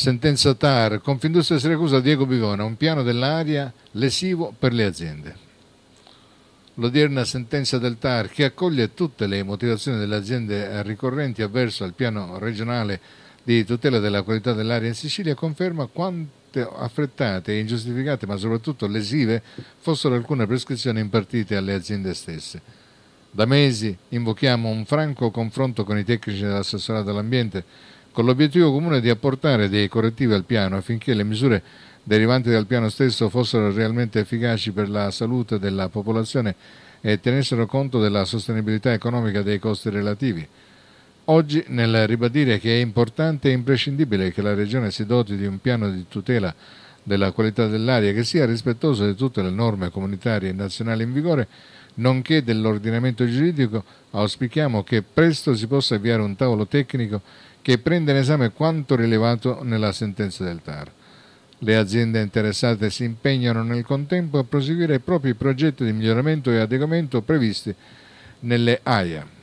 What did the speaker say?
Sentenza TAR, Confindustria Siracusa, Diego Bivona, un piano dell'aria lesivo per le aziende. L'odierna sentenza del TAR, che accoglie tutte le motivazioni delle aziende ricorrenti avverso al piano regionale di tutela della qualità dell'aria in Sicilia, conferma quante affrettate e ingiustificate, ma soprattutto lesive, fossero alcune prescrizioni impartite alle aziende stesse. Da mesi invochiamo un franco confronto con i tecnici dell'assessorato all'ambiente con l'obiettivo comune di apportare dei correttivi al piano affinché le misure derivanti dal piano stesso fossero realmente efficaci per la salute della popolazione e tenessero conto della sostenibilità economica dei costi relativi. Oggi, nel ribadire che è importante e imprescindibile che la Regione si doti di un piano di tutela della qualità dell'aria che sia rispettosa di tutte le norme comunitarie e nazionali in vigore, nonché dell'ordinamento giuridico, auspichiamo che presto si possa avviare un tavolo tecnico che prenda in esame quanto rilevato nella sentenza del TAR. Le aziende interessate si impegnano nel contempo a proseguire i propri progetti di miglioramento e adeguamento previsti nelle AIA.